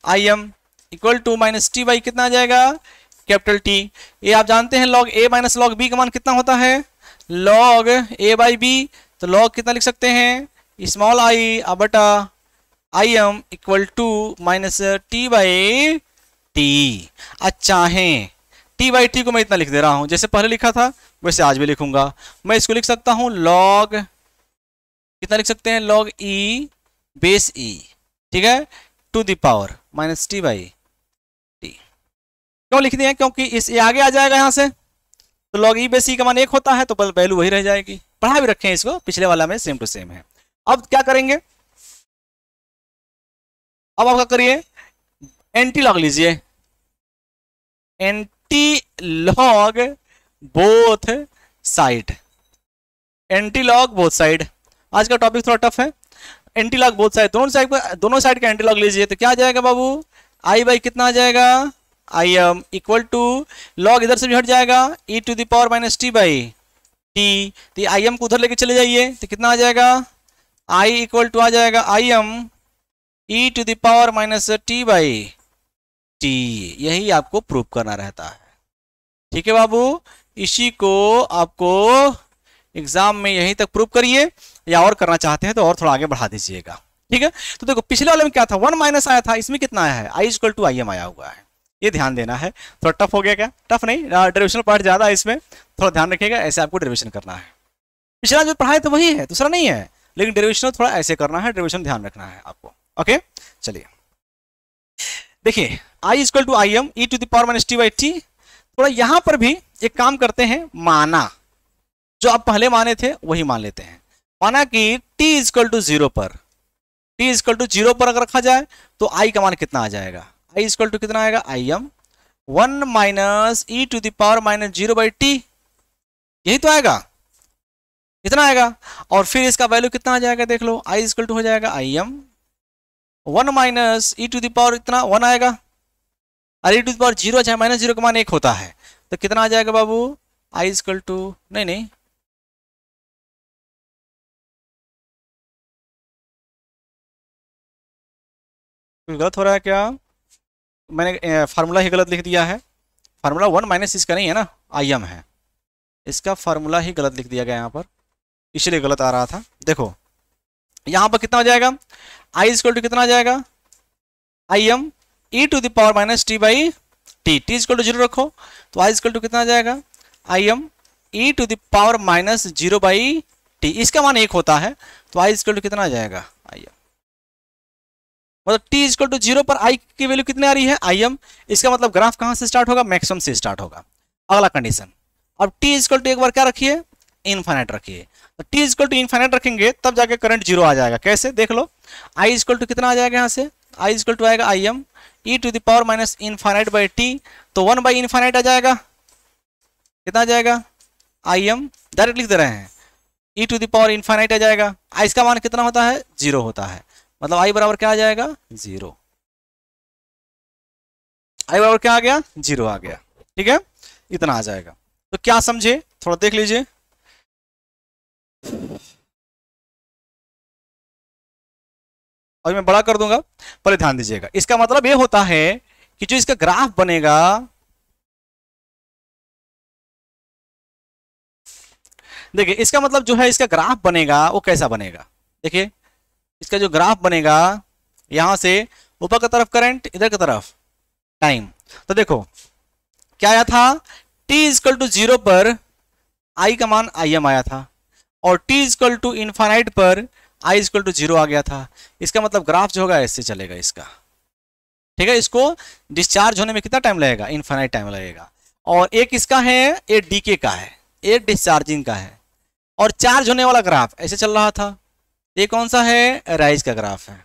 I M equal to minus T Y कितना आ जाएगा कैपिटल टी ये आप जानते हैं log A minus log B का मान कितना होता है लॉग ए बाई बी तो लॉग कितना लिख सकते हैं स्मॉल आई अबटा I M equal to minus T by T अच्छा है टी बाई टी को मैं इतना लिख दे रहा हूं जैसे पहले लिखा था वैसे आज भी लिखूंगा मैं इसको लिख सकता हूँ लॉग कितना लिख सकते हैं log E e base E e, ठीक है to power minus T by T क्यों लिख दिया क्योंकि इस ए आगे आ जाएगा यहां से तो log E e base E e का मान एक होता है तो बल वैल्यू वही रह जाएगी पढ़ा भी रखे हैं इसको पिछले वाला में सेम टू सेम है अब क्या करेंगे अब आप क्या करिए एंटी लॉग लीजिए anti log both side anti log both side आज का टॉपिक थोड़ा टफ है एंटी लॉग बहुत सारे दोनों साइड दोनों साइड का एंटी लॉग लीजिए तो क्या आ जाएगा बाबू आई बाई कितना आ जाएगा I M equal to log इधर से भी हट जाएगा E to the power minus T by T तो आई एम को उधर लेके चले जाइए तो कितना आ जाएगा आई इक्वल टू आ जाएगा I M E to the power minus T by T यही आपको प्रूफ करना रहता है ठीक है बाबू इसी को आपको एग्जाम में यहीं तक प्रूव करिए या और करना चाहते हैं तो और थोड़ा आगे बढ़ा दीजिएगा ठीक है तो देखो पिछले वाले में क्या था वन माइनस आया था इसमें कितना आया है I is equal to I M आया हुआ है ये ध्यान देना है थोड़ा टफ हो गया क्या टफ नहीं डेरिवेशन पार्ट ज्यादा है इसमें थोड़ा ध्यान रखिएगा ऐसे आपको डेरिवेशन करना है पिछला जो पढ़ाए तो वही है दूसरा नहीं है लेकिन डेरिवेशन थोड़ा ऐसे करना है डेरिवेशन ध्यान रखना है आपको ओके चलिए देखिए I is equal to I M E to the power minus T by T थोड़ा यहाँ पर भी एक काम करते हैं माना जो आप पहले माने थे वही मान लेते हैं माना कि t इजकल टू जीरो पर t इजकल टू जीरो पर अगर रखा जाए तो i का मान कितना आ जाएगा i इजकल टू कितना आएगा I M one minus E to the power minus zero by T यही तो आएगा कितना आएगा और फिर इसका वैल्यू कितना आ जाएगा देख लो i इजकल टू हो जाएगा I M one minus E to the power इतना वन आएगा और E to the power zero minus zero का मान एक होता है तो कितना आ जाएगा बाबू आई इजकल टू नहीं नहीं कुछ गलत हो रहा है क्या मैंने फार्मूला ही गलत लिख दिया है फार्मूला वन माइनस इसका नहीं है ना आई एम है इसका फार्मूला ही गलत लिख दिया गया यहाँ पर इसलिए गलत आ रहा था देखो यहाँ पर कितना हो जाएगा आई इजक्ल टू कितना आ जाएगा I M E to the power minus T by T T is equal to zero रखो तो आई इजक्ल टू कितना आ जाएगा I M E to the power minus zero by T इसका मान एक होता है तो आई इजक्ल टू कितना आ जाएगा आई एम मतलब t इजक्वल टू जीरो पर i की वैल्यू कितनी आ रही है आई एम इसका मतलब ग्राफ कहाँ से स्टार्ट होगा मैक्सिमम से स्टार्ट होगा अगला कंडीशन अब t इजक्वल टू एक बार क्या रखिए इनफाइनाइट रखिए तो t टू इनफाइनाइट रखेंगे तब जाके करंट जीरो आ जाएगा कैसे देख लो i इजक्वल टू कितना आ जाएगा यहाँ से i इज टू आएगा I M E to the power minus infinite by T तो वन बाई इन्फाइनाइट आ जाएगा कितना आ जाएगा आई एम डायरेक्ट लिख दे रहे हैं ई टू दावर इन्फाइनाइट आ जाएगा आई इसका मान कितना होता है जीरो होता है मतलब आई बराबर क्या आ जाएगा जीरो आई बराबर क्या आ गया जीरो आ गया ठीक है इतना आ जाएगा तो क्या समझे थोड़ा देख लीजिए और मैं बड़ा कर दूंगा पहले ध्यान दीजिएगा इसका मतलब ये होता है कि जो इसका ग्राफ बनेगा देखिए इसका मतलब जो है इसका ग्राफ बनेगा वो कैसा बनेगा देखिए इसका जो ग्राफ बनेगा यहां से ऊपर की तरफ करंट इधर की तरफ टाइम तो देखो क्या आया था t इजकल टू जीरो पर i का मान आई एम आया था और t इजकल टू इनफाइनाइट पर i इजकल टू जीरो आ गया था इसका मतलब ग्राफ जो होगा ऐसे चलेगा इसका ठीक है इसको डिस्चार्ज होने में कितना टाइम लगेगा इनफाइनाइट टाइम लगेगा और एक इसका है एक डीके का है एक डिस्चार्जिंग का है और चार्ज होने वाला ग्राफ ऐसे चल रहा था ये कौन सा है राइज का ग्राफ है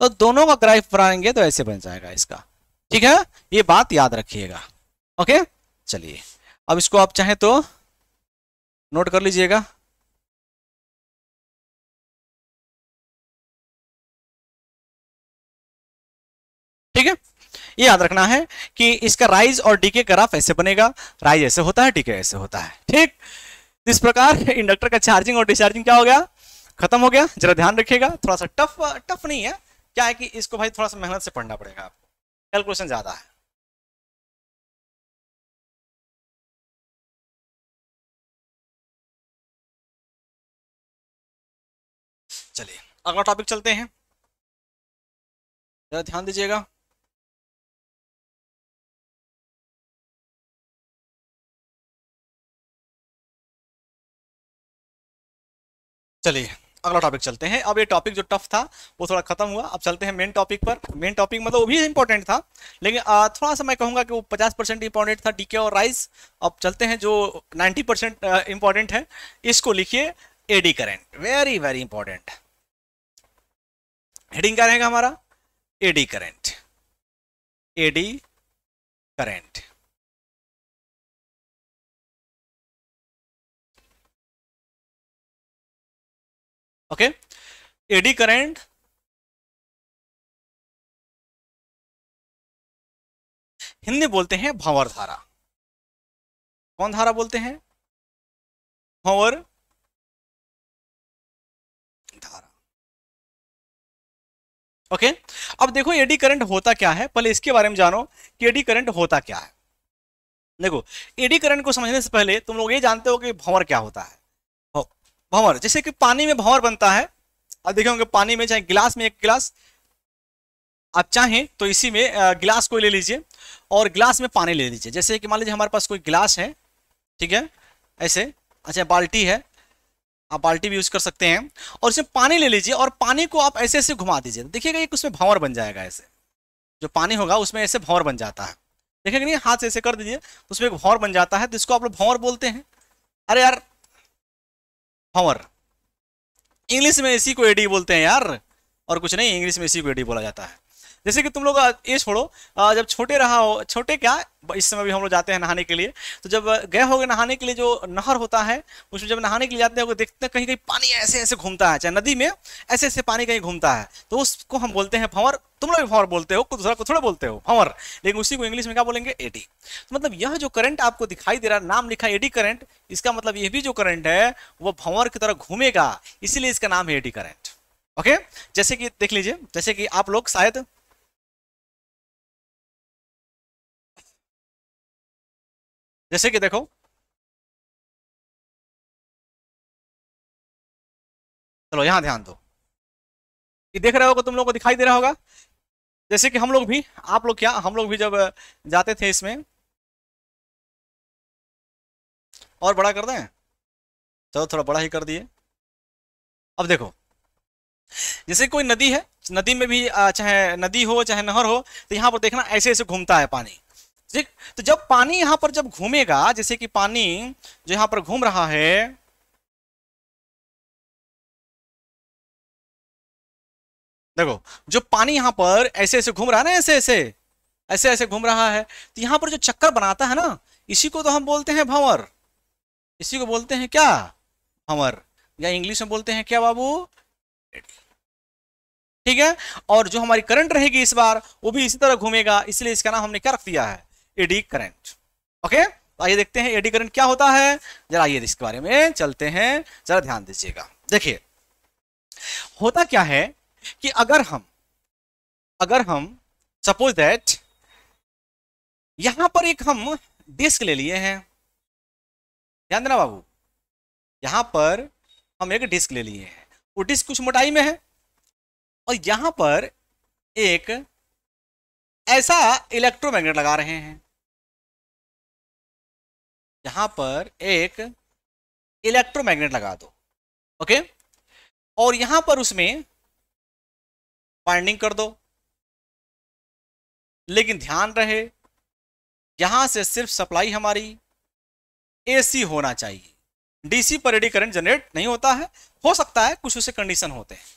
तो दोनों का ग्राफ बनाएंगे तो ऐसे बन जाएगा इसका ठीक है ये बात याद रखिएगा ओके चलिए अब इसको आप चाहें तो नोट कर लीजिएगा ठीक है ये याद रखना है कि इसका राइज और डीके ग्राफ ऐसे बनेगा राइज ऐसे होता है डीके ऐसे होता है ठीक इस प्रकार इंडक्टर का चार्जिंग और डिस्चार्जिंग क्या हो गया खत्म हो गया जरा ध्यान रखिएगा थोड़ा सा टफ टफ नहीं है क्या है कि इसको भाई थोड़ा सा मेहनत से पढ़ना पड़ेगा आपको कैलकुलेशन ज्यादा है चलिए अगला टॉपिक चलते हैं जरा ध्यान दीजिएगा चलिए अगला टॉपिक चलते हैं अब ये टॉपिक जो टफ था वो थोड़ा खत्म हुआ अब चलते हैं मेन टॉपिक पर मेन टॉपिक मतलब वो भी इंपॉर्टेंट था लेकिन थोड़ा सा मैं कहूँगा कि वो पचास परसेंट इंपॉर्टेंट था डीके और राइस अब चलते हैं जो 90 परसेंट इंपॉर्टेंट है इसको लिखिए eddy current very very important heading क्या रहेगा हमारा eddy current eddy current okay eddy current Hindi बोलते हैं भंवर धारा कौन धारा बोलते हैं भंवर धारा ओके अब देखो एडी करंट होता क्या है पहले इसके बारे में जानो कि एडी करंट होता क्या है देखो एडी करंट को समझने से पहले तुम लोग ये जानते हो कि भंवर क्या होता है भंवर जैसे कि पानी में भंवर बनता है आप देखे होंगे पानी में चाहे गिलास में एक गिलास आप चाहें तो इसी में गिलास को ले लीजिए और गिलास में पानी ले लीजिए जैसे कि मान लीजिए हमारे पास कोई गिलास है ठीक है ऐसे अच्छा बाल्टी है आप बाल्टी भी यूज कर सकते हैं और इसमें पानी ले लीजिए और पानी को आप ऐसे ऐसे घुमा दीजिए देखिएगा एक उसमें भंवर बन जाएगा ऐसे जो पानी होगा उसमें ऐसे भंवर बन जाता है देखेगा नहीं हाथ से ऐसे कर दीजिए उसमें एक भंवर बन जाता है तो इसको आप लोग भंवर बोलते हैं अरे यार हॉमर इंग्लिश में इसी को एडी बोलते हैं यार और कुछ नहीं इंग्लिश में इसी को एडी बोला जाता है जैसे कि तुम लोग ये छोड़ो जब छोटे रहा हो छोटे क्या इस समय भी हम लोग जाते हैं नहाने के लिए तो जब गए होगे नहाने के लिए जो नहर होता है उसमें जब नहाने के लिए जाते हो तो देखते हैं कहीं कहीं पानी ऐसे ऐसे घूमता है चाहे नदी में ऐसे ऐसे पानी कहीं घूमता है तो उसको हम बोलते हैं फंवर तुम लोग भी बोलते हो दूसरा को थोड़ा बोलते हो फंवर लेकिन उसी को इंग्लिश में क्या बोलेंगे एडी तो मतलब यह जो करंट आपको दिखाई दे रहा है नाम लिखा एडी करंट इसका मतलब यह भी जो करंट है वो भंवर की तरह घूमेगा इसीलिए इसका नाम है एडी करंट ओके जैसे कि देख लीजिए जैसे कि आप लोग शायद जैसे कि देखो चलो यहां ध्यान दो ये देख रहे होगा तुम लोग को दिखाई दे रहा होगा जैसे कि हम लोग भी आप लोग क्या हम लोग भी जब जाते थे इसमें और बड़ा कर दें चलो थोड़ा बड़ा ही कर दिए अब देखो जैसे कोई नदी है नदी में भी चाहे नदी हो चाहे नहर हो तो यहां पर देखना ऐसे ऐसे घूमता है पानी ठीक तो जब पानी यहां पर जब घूमेगा जैसे कि पानी जो यहां पर घूम रहा है देखो जो पानी यहां पर ऐसे ऐसे घूम रहा है ना ऐसे ऐसे ऐसे ऐसे घूम रहा है तो यहां पर जो चक्कर बनाता है ना इसी को तो हम बोलते हैं भंवर इसी को बोलते हैं क्या भंवर या इंग्लिश में बोलते हैं क्या बाबू ठीक है और जो हमारी करंट रहेगी इस बार वो भी इसी तरह घूमेगा इसलिए इसका नाम हमने क्या रख दिया है एडी करंट ओके आइए देखते हैं एडी करंट क्या होता है जरा आइए इसके बारे में चलते हैं जरा ध्यान दीजिएगा देखिए होता क्या है कि अगर हम अगर हम सपोज दैट यहां पर एक हम डिस्क ले लिए हैं ध्यान देना बाबू यहां पर हम एक डिस्क ले लिए हैं वो डिस्क कुछ मोटाई में है और यहां पर एक ऐसा इलेक्ट्रोमैग्नेट लगा रहे हैं यहां पर एक इलेक्ट्रोमैग्नेट लगा दो ओके और यहां पर उसमें वाइंडिंग कर दो लेकिन ध्यान रहे यहां से सिर्फ सप्लाई हमारी एसी होना चाहिए डीसी पर रेडी करंट जनरेट नहीं होता है हो सकता है कुछ उसे कंडीशन होते हैं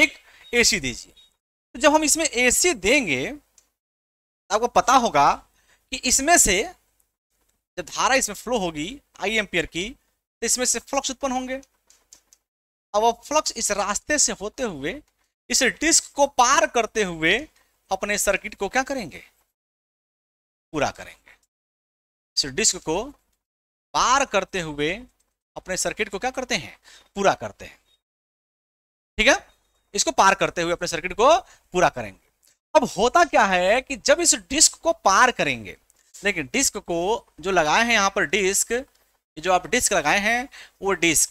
ठीक एसी दीजिए तो जब हम इसमें एसी देंगे आपको पता होगा कि इसमें से जब धारा इसमें फ्लो होगी आई एम्पियर की तो इसमें से फ्लक्स उत्पन्न होंगे अब वो फ्लक्स इस रास्ते से होते हुए इस डिस्क को पार करते हुए अपने सर्किट को क्या करेंगे पूरा करेंगे इस डिस्क को पार करते हुए अपने सर्किट को क्या करते हैं पूरा करते हैं ठीक है इसको पार करते हुए अपने सर्किट को पूरा करेंगे अब होता क्या है कि जब इस डिस्क को पार करेंगे लेकिन डिस्क को जो लगाए हैं यहाँ पर डिस्क जो आप डिस्क लगाए हैं वो डिस्क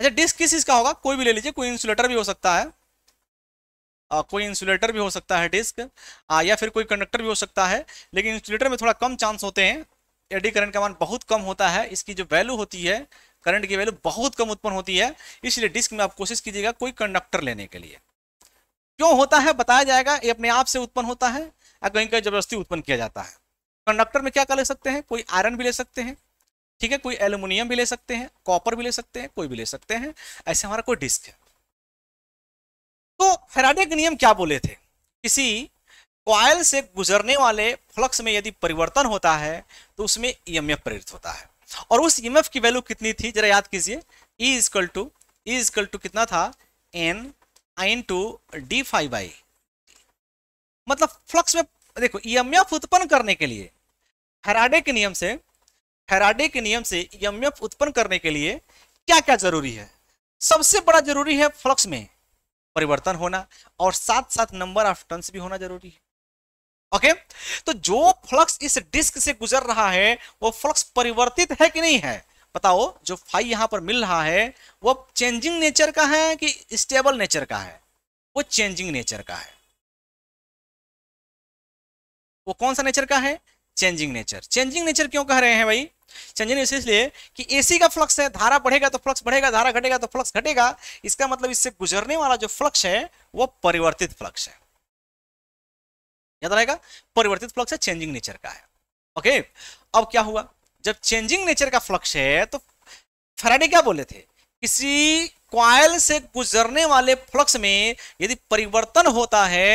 अच्छा डिस्क किस चीज़ का होगा कोई भी ले लीजिए कोई इंसुलेटर भी हो सकता है आ, कोई इंसुलेटर भी हो सकता है डिस्क आ, या फिर कोई कंडक्टर भी हो सकता है लेकिन इंसुलेटर में थोड़ा कम चांस होते हैं एडी करंट का मान बहुत कम होता है इसकी जो वैल्यू होती है करंट की वैल्यू बहुत कम उत्पन्न होती है इसलिए डिस्क में आप कोशिश कीजिएगा कोई कंडक्टर लेने के लिए क्यों होता है बताया जाएगा ये अपने आप से उत्पन्न होता है या कहीं कहीं जबरदस्ती उत्पन्न किया जाता है कंडक्टर में क्या क्या ले सकते हैं कोई आयरन भी ले सकते हैं ठीक है कोई एल्यूमिनियम भी ले सकते हैं कॉपर भी ले सकते हैं कोई भी ले सकते हैं ऐसे हमारा कोई डिस्क है तो फेराडे नियम क्या बोले थे किसी कॉयल से गुजरने वाले फ्लक्स में यदि परिवर्तन होता है तो उसमें एफ e प्रेरित होता है और उस एफ e की वैल्यू कितनी थी जरा याद कीजिए E is equal to E is equal to कितना था एन आइन टू डी फाइव आई मतलब फ्लक्स में देखो एफ e उत्पन्न करने के लिए हैराडे के नियम से हैराडे के नियम से यमएफ उत्पन्न करने के लिए क्या क्या जरूरी है सबसे बड़ा जरूरी है फ्लक्स में परिवर्तन होना और साथ साथ नंबर ऑफ टर्न्स भी होना जरूरी है ओके तो जो फ्लक्स इस डिस्क से गुजर रहा है वो फ्लक्स परिवर्तित है कि नहीं है बताओ जो फाइव यहां पर मिल रहा है वो चेंजिंग नेचर का है कि स्टेबल नेचर का है वो चेंजिंग नेचर का है वो कौन सा नेचर का है चेंजिंग नेचर चेंजिंग नेचर क्यों कह रहे हैं भाई चेंजिंग नेचर इसलिए कि एसी का फ्लक्स है धारा बढ़ेगा तो फ्लक्स बढ़ेगा धारा घटेगा तो फ्लक्स घटेगा इसका मतलब इससे गुजरने वाला जो फ्लक्स है वो परिवर्तित फ्लक्स है याद रहेगा परिवर्तित फ्लक्स है चेंजिंग नेचर का है ओके अब क्या हुआ जब चेंजिंग नेचर का फ्लक्स है तो फेराडे क्या बोले थे किसी क्वाइल से गुजरने वाले फ्लक्स में यदि परिवर्तन होता है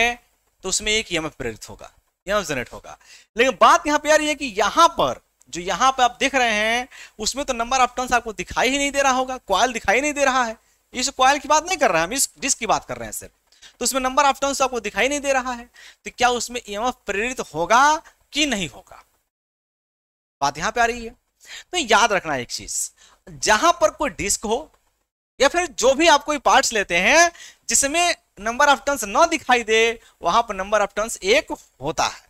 तो उसमें एक यम प्रेरित होगा यहां जनरेट होगा लेकिन बात यहां पर यार ये कि यहाँ पर जो यहां पर आप देख रहे हैं उसमें तो नंबर ऑफ टर्न्स आपको दिखाई ही नहीं दे रहा होगा क्वाल दिखाई नहीं दे रहा है इस क्वाल की बात नहीं कर रहे हैं हम इस डिस्क की बात कर रहे हैं सिर्फ तो उसमें नंबर ऑफ टर्न्स आपको दिखाई नहीं दे रहा है तो क्या उसमें ई प्रेरित होगा कि नहीं होगा बात यहां पर आ रही है तो याद रखना एक चीज जहां पर कोई डिस्क हो या फिर जो भी आप कोई पार्ट्स लेते हैं जिसमें नंबर ऑफ टर्न्स न दिखाई दे वहां पर नंबर ऑफ टर्न्स एक होता है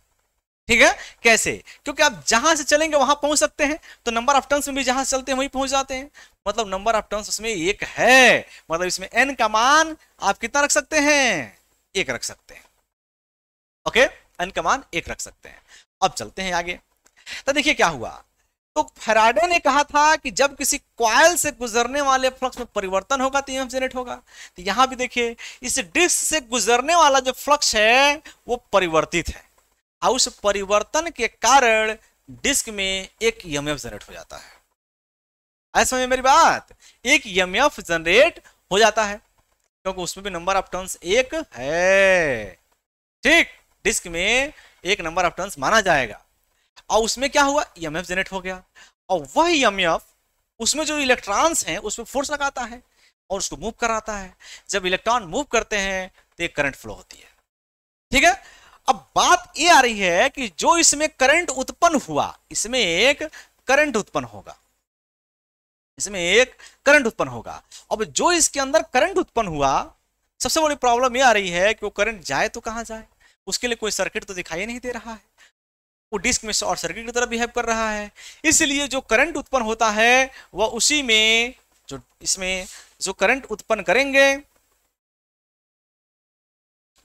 ठीक है कैसे क्योंकि आप जहां से चलेंगे वहां पहुंच सकते हैं तो नंबर ऑफ टर्न्स में भी जहां चलते हैं वहीं पहुंच जाते हैं मतलब नंबर ऑफ टर्न्स उसमें एक है मतलब इसमें एन का मान आप कितना रख सकते हैं एक रख सकते हैं ओके एन का मान एक रख सकते हैं अब चलते हैं आगे तो देखिए क्या हुआ तो फेराडे ने कहा था कि जब किसी क्वाइल से गुजरने वाले फ्लक्स में परिवर्तन होगा तो ईएमएफ e जनरेट होगा तो यहां भी देखिए इस डिस्क से गुजरने वाला जो फ्लक्स है वो परिवर्तित है और उस परिवर्तन के कारण डिस्क में एक ईएमएफ e जनरेट हो जाता है ऐसा में मेरी बात एक ईएमएफ e जनरेट हो जाता है क्योंकि तो उसमें भी नंबर ऑफ टर्न्स एक है ठीक डिस्क में एक नंबर ऑफ टर्न्स माना जाएगा और उसमें क्या हुआ ई एफ जनरेट हो गया और वह ई एम एफ उसमें जो इलेक्ट्रॉन्स हैं उसमें फोर्स लगाता है और उसको मूव कराता है जब इलेक्ट्रॉन मूव करते हैं तो एक करंट फ्लो होती है ठीक है अब बात ये आ रही है कि जो इसमें करंट उत्पन्न हुआ इसमें एक करंट उत्पन्न होगा इसमें एक करंट उत्पन्न होगा अब जो इसके अंदर करंट उत्पन्न हुआ सबसे बड़ी प्रॉब्लम ये आ रही है कि वो करंट जाए तो कहां जाए उसके लिए कोई सर्किट तो दिखाई नहीं दे रहा है वो डिस्क में शॉर्ट सर्किट की तरह बिहेव कर रहा है इसलिए जो करंट उत्पन्न होता है वह उसी में जो इसमें जो करंट उत्पन्न करेंगे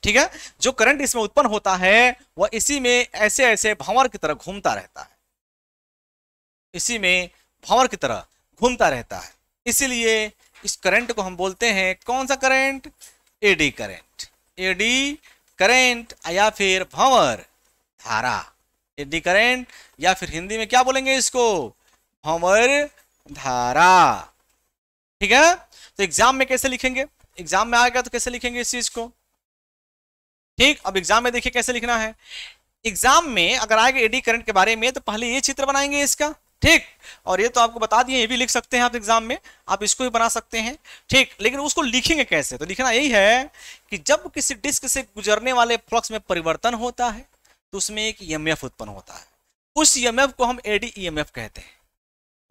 ठीक है जो करंट इसमें उत्पन्न होता है वह इसी में ऐसे ऐसे भंवर की तरह घूमता रहता है इसी में भंवर की तरह घूमता रहता है इसीलिए इस करंट को हम बोलते हैं कौन सा current eddy current eddy current या फिर भंवर धारा एडी करेंट या फिर हिंदी में क्या बोलेंगे इसको भंवर धारा ठीक है तो एग्जाम में कैसे लिखेंगे एग्जाम में आएगा तो कैसे लिखेंगे इस चीज को ठीक अब एग्जाम में देखिए कैसे लिखना है एग्जाम में अगर आएगा एडी करंट के बारे में तो पहले ये चित्र बनाएंगे इसका ठीक और ये तो आपको बता दिए ये भी लिख सकते हैं आप एग्जाम में आप इसको भी बना सकते हैं ठीक लेकिन उसको लिखेंगे कैसे तो लिखना यही है कि जब किसी डिस्क से गुजरने वाले फ्लक्स में परिवर्तन होता है तो उसमें एक ईएमएफ e उत्पन्न होता है उस ईएमएफ e को हम एडी ईएमएफ e कहते हैं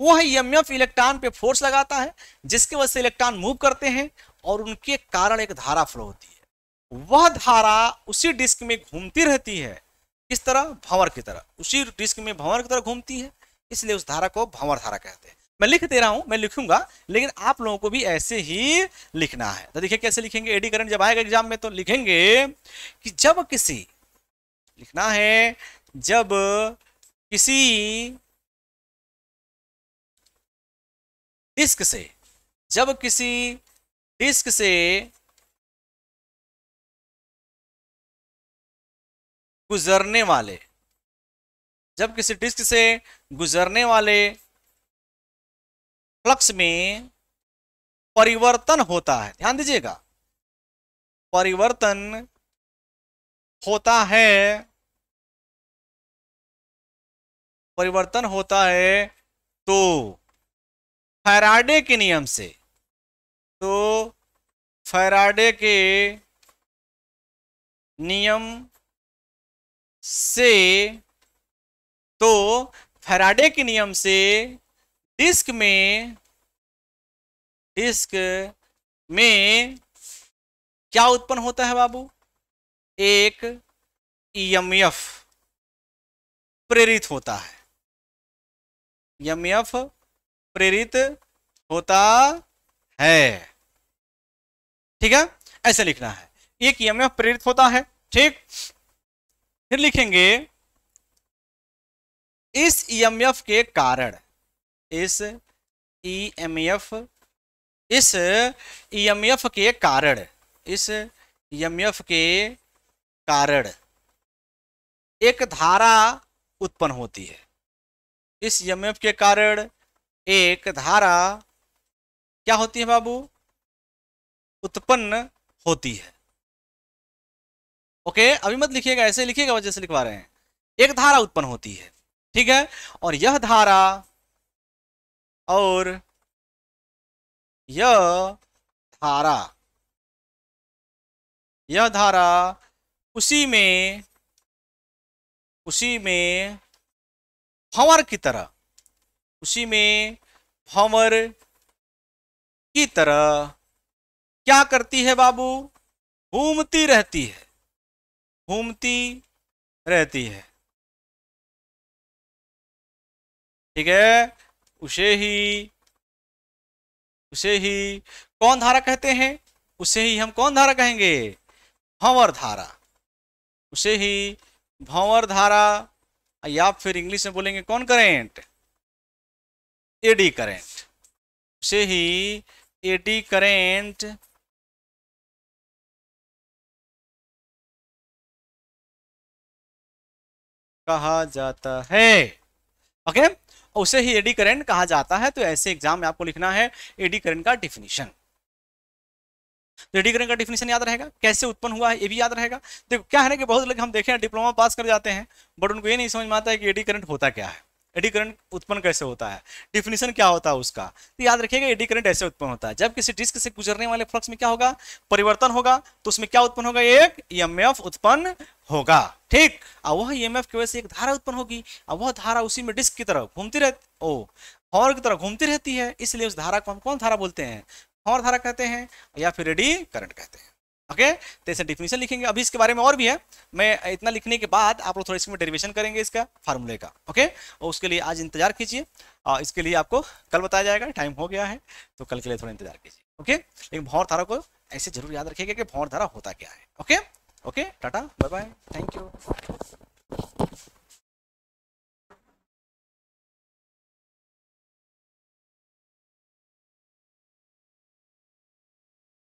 वो है ईएमएफ इलेक्ट्रॉन पे फोर्स लगाता है जिसके वजह से इलेक्ट्रॉन मूव करते हैं और उनके कारण एक धारा फ्लो होती है वह धारा उसी डिस्क में घूमती रहती है किस तरह भंवर की तरह उसी डिस्क में भंवर की तरह घूमती है इसलिए उस धारा को भंवर धारा कहते हैं मैं लिख दे रहा हूं मैं लिखूंगा लेकिन आप लोगों को भी ऐसे ही लिखना है तो देखिए कैसे लिखेंगे एडी करंट जब आएगा एग्जाम में तो लिखेंगे कि जब किसी लिखना है जब किसी डिस्क से जब किसी डिस्क से गुजरने वाले जब किसी डिस्क से गुजरने वाले फ्लक्स में परिवर्तन होता है ध्यान दीजिएगा परिवर्तन होता है परिवर्तन होता है तो फैराडे के नियम से तो फैराडे के नियम से तो फैराडे के नियम से डिस्क में डिस्क में क्या उत्पन्न होता है बाबू एक ईएमएफ e प्रेरित होता है ईएमएफ e प्रेरित होता है ठीक है ऐसे लिखना है एक ईएमएफ e प्रेरित होता है ठीक फिर लिखेंगे इस ईएमएफ के कारण इस ईएमएफ इस ईएमएफ के कारण इस ईएमएफ के कारण एक धारा उत्पन्न होती है इस यम के कारण एक धारा क्या होती है बाबू उत्पन्न होती है ओके अभी मत लिखिएगा ऐसे लिखिएगा वजह से लिखवा रहे हैं एक धारा उत्पन्न होती है ठीक है और यह धारा और यह धारा यह धारा उसी में उसी में भंवर की तरह उसी में भंवर की तरह क्या करती है बाबू घूमती रहती है घूमती रहती है ठीक है उसे ही उसे ही कौन धारा कहते हैं उसे ही हम कौन धारा कहेंगे भंवर धारा उसे ही भंवर धारा या फिर इंग्लिश में बोलेंगे कौन करेंट एडी करेंट उसे ही एडी करेंट कहा जाता है ओके okay? उसे ही एडी करेंट कहा जाता है तो ऐसे एग्जाम में आपको लिखना है एडी करेंट का डिफिनेशन तो रेडीकरण का डिफिनेशन याद रहेगा कैसे उत्पन्न हुआ है ये भी याद रहेगा देखो क्या है ना कि बहुत लोग हम देखें डिप्लोमा पास कर जाते हैं बट उनको ये नहीं समझ में आता है कि एडी करंट होता क्या है एडी करंट उत्पन्न कैसे होता है डिफिनेशन क्या होता है उसका तो याद रखिएगा एडी करंट ऐसे उत्पन्न होता है जब किसी डिस्क से गुजरने वाले फ्लक्स में क्या होगा परिवर्तन होगा तो उसमें क्या उत्पन्न होगा एक ई e उत्पन्न होगा ठीक और वह ई e की वजह से एक धारा उत्पन्न होगी और वह धारा उसी में डिस्क की तरफ घूमती रहती ओ हॉर की तरह घूमती रहती है इसलिए उस धारा को हम कौन धारा बोलते हैं हॉर धारा कहते हैं या फिर रेडी करंट कहते हैं ओके तो ऐसे डिफिनेशन लिखेंगे अभी इसके बारे में और भी है मैं इतना लिखने के बाद आप लोग थोड़ा इसमें डेरिवेशन करेंगे इसका फार्मूले का ओके और उसके लिए आज इंतजार कीजिए और इसके लिए आपको कल बताया जाएगा टाइम हो गया है तो कल के लिए थोड़ा इंतजार कीजिए ओके लेकिन भौर धारा को ऐसे जरूर याद रखिएगा कि भौर धारा होता क्या है okay okay tata bye bye thank you